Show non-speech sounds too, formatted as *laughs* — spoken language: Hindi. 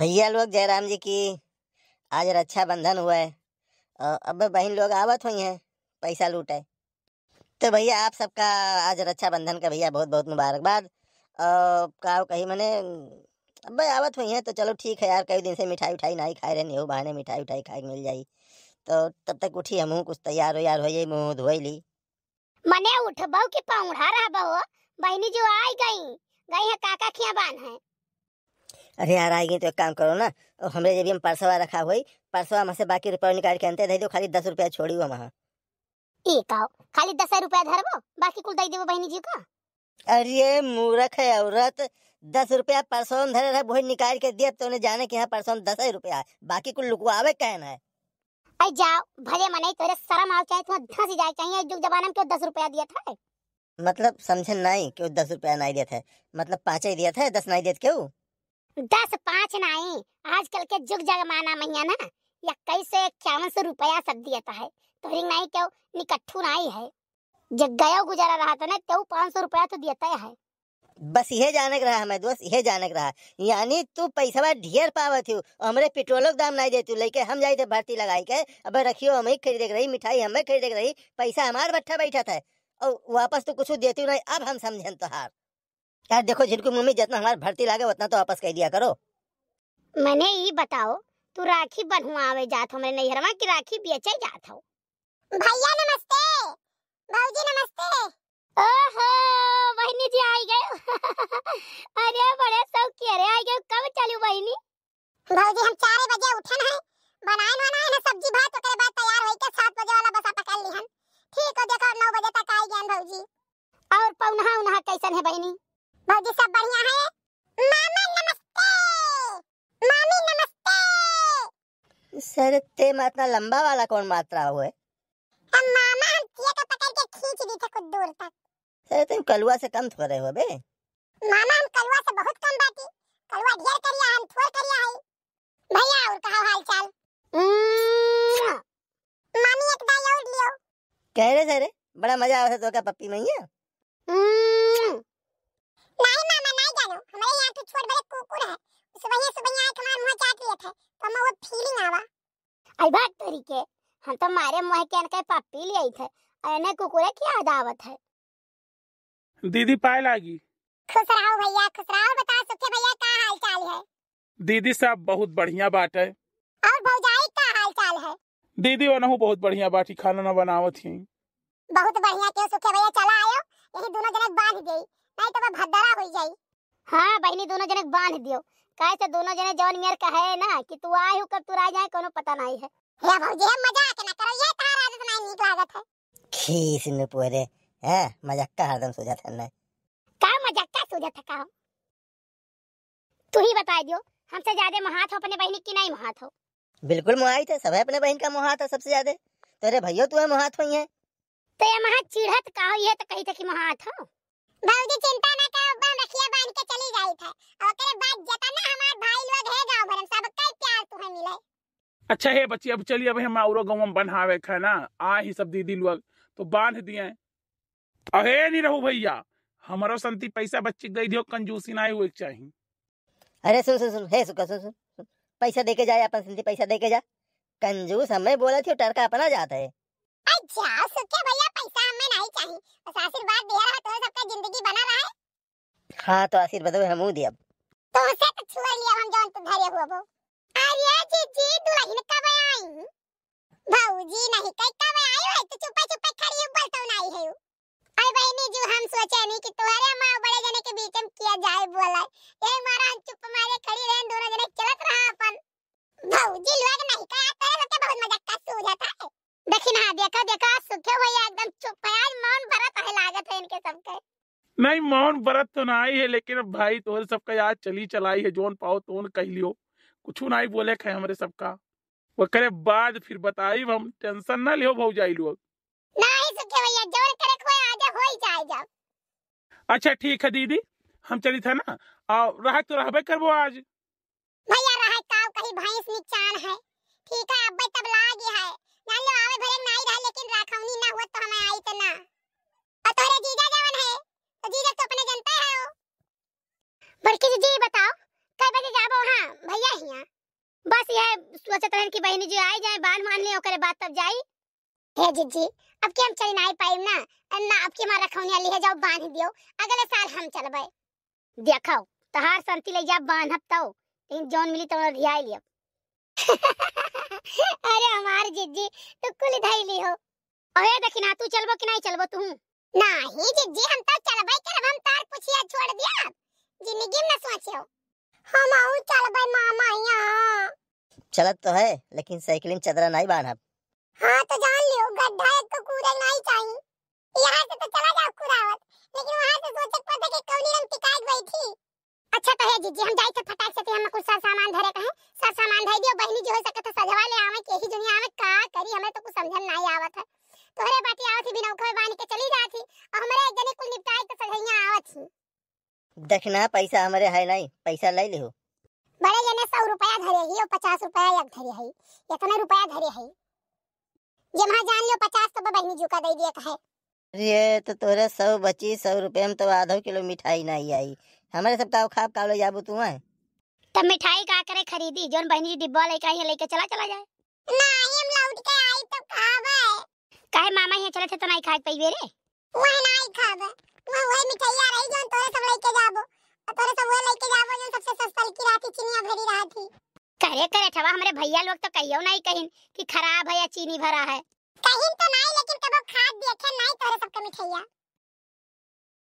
भैया लोग जयराम जी की आज रक्षाबंधन हुआ है और अब बहन लोग आवत हुई हैं पैसा लूटे तो भैया आप सबका आज रक्षाबंधन का भैया बहुत बहुत मुबारकबाद और का कही मैंने अब आवत हुई हैं तो चलो ठीक है यार कई दिन से मिठाई उठाई नहीं खाए रहे नहीं हो बहाने मिठाई उठाई खाए मिल जाए तो तब तक उठी हम कुछ तैयार हो यार हो जाई मुँह धोई ली मने उठबो कि पौड़ा बहु बहनी जो आई गई गई है काका खिया बान है अरे यार आएगी तो एक काम करो ना हमारे जब हम परसवा रखा हुई परसवा में से बाकी रुपया निकाल के अंतर दे दो खाली दस रुपया छोड़ी हुआ वहाँ ई आओ खाली दस रुपया धरबो बाकी कुल दे बहनी जी का अरे मूर्ख है औरत दस रुपया परसों धरे रहे वही निकाल के दिए तो जाने के यहाँ परसों दस ही रुपया बाकी कुल लुकवा आवे कहना है अरे जाओ भले मने तेरे शर्म आव चाहे तुम धस जाए चाहिए जो जमाना में क्यों दस रुपया दिया था मतलब समझे नहीं क्यों दस रुपया नहीं दिया था मतलब पाँच ही दिया था दस नहीं दिया क्यों दस पाँच नहीं आजकल के जुग जमाना मैया ना इक्कीस सौ इक्यावन सौ रुपया सब दिया है तोहरी नहीं क्यों निकट्ठू नहीं है जब गयो गुजारा रहा था ना तो पाँच सौ रुपया तो देता है बस यह जानक रहा हमें दोस्त यह जानक रहा यानी तू पैसा ढेर पावे हूँ हमारे पेट्रोल का दाम नहीं देती लेके हम जाए थे भर्ती लगाई के अब रखियो हम ही खरीदे रही मिठाई हमें खरीदे रही पैसा हमारे बट्ठा बैठा था और वापस तो कुछ देती नहीं अब हम समझे तो हार यार देखो जिनको मम्मी जितना हमारे भर्ती लागे उतना तो वापस कह दिया करो मैंने ये बताओ तू राखी बनवावे जात हो हमरे नैहरवा की राखी बेचे जात हो भैया नमस्ते भौजी नमस्ते ओहो बहनी जी आई गए *laughs* अरे बड़े सब शौकी अरे आई गए कब चलू बहनी भौजी हम 4 बजे उठन है बनाए बनाए ना सब्जी भात ओकरे बाद तैयार होई के 7 बजे वाला बसा पकड़ हम ठीक हो देखो 9 बजे तक आई गए भौजी और पौनहा उनहा कैसन है बहनी भौजी सब बढ़िया है मामा नमस्ते मामी नमस्ते सर ते में इतना लंबा वाला कौन मात्रा हुए हम मामा हम किया का तो पकड़ के खींच दी थे कुछ दूर तक सर तुम कलुआ से कम थोड़े हो बे मामा हम कलुआ से बहुत कम बाटी कलुआ ढेर करिया हम थोड़ करिया है भैया और कहा हाल चाल हम्म। मामी एक दाई और लियो कह रहे सर बड़ा मजा आया था तो क्या पप्पी मैया सुबहिया सुबहिया आए तुम्हारे मुंह चाट लिए थे तो मैं वो फीलिंग आवा आई बात तोरी के हम तो मारे मुंह के अनके पप्पी ले आई थे और अने कुकुरे की याद आवत है दीदी पाए लागी खुश रहो भैया खुश रहो बता सुखे भैया का हाल चाल है दीदी साहब बहुत बढ़िया बात है और भौजाई का हाल चाल है दीदी वो नहु बहुत बढ़िया बाटी खाना ना बनावत ही बहुत बढ़िया क्यों सुखे भैया चला आयो यही दोनों जनक बांध गई नहीं तो मैं भद्दरा हो जाई हां बहनी दोनों जनक बांध दियो काय से दोनों जने जवन मियर का है ना कि तू आई हो कब तू आ जाए कोनो पता नहीं है या भौजी हम मजाक ना करो ये तारा आदत नहीं नीक लागत है खीस में पोरे है मजाक का हरदम सूझत है ना का मजाक का सूझत है का तू ही बता दियो हमसे ज्यादा महात हो अपने बहन की नहीं महात हो बिल्कुल मोहात है सब अपने बहन का मोहात है सबसे ज्यादा तेरे भैया तू है मोहात हुई है तो ये महात चिढ़त का हो ये तो कही था कि महात हो भौजी चिंता ना बिटिया बांध के चली गई था ओकरे बाद जतना हमार भाई लोग है गांव भर सब कई प्यार तुहे मिले अच्छा है बच्ची अब चलिए अब हम और गांव में बनावे खाना आ ही सब दीदी लोग तो बांध दिए अहे नहीं रहो भैया हमारो संति पैसा बच्ची गई दियो कंजूसी ना हुए चाहिए अरे सुन सुन सुन हे सुका सुन सुन पैसा देके जाए अपन संति पैसा देके जा कंजूस हमें बोला थी टरका अपना जाता है अच्छा सुखे भैया पैसा हमें नहीं चाहिए बस आशीर्वाद दे रहा तो सबका जिंदगी बना रहा है हाँ तो आशीर्वाद हमू दिया तो से तो छोड़ लिया हम जौन तो धरे हो बो अरे जी जी दुल्हन कब आई भौजी नहीं कई कब आई है तो चुप चुप खड़ी तो नहीं है और बहनी जो हम सोचे नहीं कि तुम्हारे मां बड़े जने के बीच में किया जाए बोला ये मारा हम चुप मारे खड़ी रहे दोनों जने चलत रहा अपन भौजी लोग नहीं कहा तेरे लोग बहुत मजाक का सूझ जाता है देखिन हां देखा देखा सुखे भैया एकदम चुप है आज मौन भरत है लागत है इनके सबके नहीं मौन व्रत तो ना आई है लेकिन अब भाई तोहरे सबका याद चली चलाई है जोन पाओ तोन कह लियो कुछ ना ही बोले खे हमारे सबका वो करे बाद फिर बताई हम टेंशन ना लियो जाई लोग अच्छा ठीक है दीदी हम चली था ना आ, रहा तो रहबे करबो आज भैया रहा का तो कहीं भैंस निचान है ठीक है अब तब लागी है जान लो आवे भले नहीं रहे लेकिन राखौनी ना हो तो हम आई तो ना और तोरे जीजा जवन है तो जीजक तो अपने जनता है वो बड़की जी बताओ कई बजे जाबो हां भैया हिया बस यह सोचत रहन कि बहनी जी आई जाए बाल मान ले ओकरे बाद तब जाई हे जीजी अब के हम चली नहीं पाइम ना ना अब के मारा खौनिया लिए जाओ बांध दियो अगले साल हम चलबे देखो तहार संति ले जा बांधब तो लेकिन जौन मिली तो रियाई लियो *laughs* अरे हमार जीजी तू कुल धाई ली हो अरे देखिना तू चलबो कि नहीं चलबो तू नहीं जीजी हम चलत तो है लेकिन साइकिलिंग चदरा नहीं बांधब हाँ तो जान लियो गड्ढा एक तो कूदक नहीं चाहिए यहाँ से तो चला जाओ कुरावत लेकिन वहाँ से सोचे तो पता के कौनी रंग टिकाए थी अच्छा कहे जी जी हम जाई तो फटाक से हम कुछ सामान धरे कहे सब सामान धर दियो बहनी जो हो सके तो सजवा ले आवे के ही दुनिया में का करी हमें तो कुछ समझन नहीं आवत है तोरे बाटी आवत ही बिना उखर बांध के चली जात ही और हमारे एक जने कुल निपटाए तो सजैया आवत ही देखना पैसा हमरे है नहीं पैसा ले लियो बड़े जने सौ रुपया धरे ही और पचास रुपया एक धरे है इतना तो रुपया धरे है जे वहां जान लो पचास तो बहनी जुका दे दिए कहे अरे तो तोरे सौ बची सौ रुपये में तो आधा किलो मिठाई नहीं आई हमारे सब ताव खाप का लो जाबो तू है तो मिठाई का करे खरीदी जोन बहनी जी डिब्बा लेके आई है लेके चला चला जाए नहीं हम लौट के आई तो खावे काहे मामा यहां चले थे तो नहीं खा पाई रे वो नहीं खावे वो वही मिठाई आ रही जोन तोरे सब लेके जाबो तोरे तो वो लेके जाबो जो सबसे सस्ता की राती चीनी भरी रहा थी करे करे छवा हमरे भैया लोग तो कहियो नहीं कहिन कि खराब है या चीनी भरा है कहिन तो नहीं लेकिन कबो खाद देखे नहीं तोरे सबके मिठैया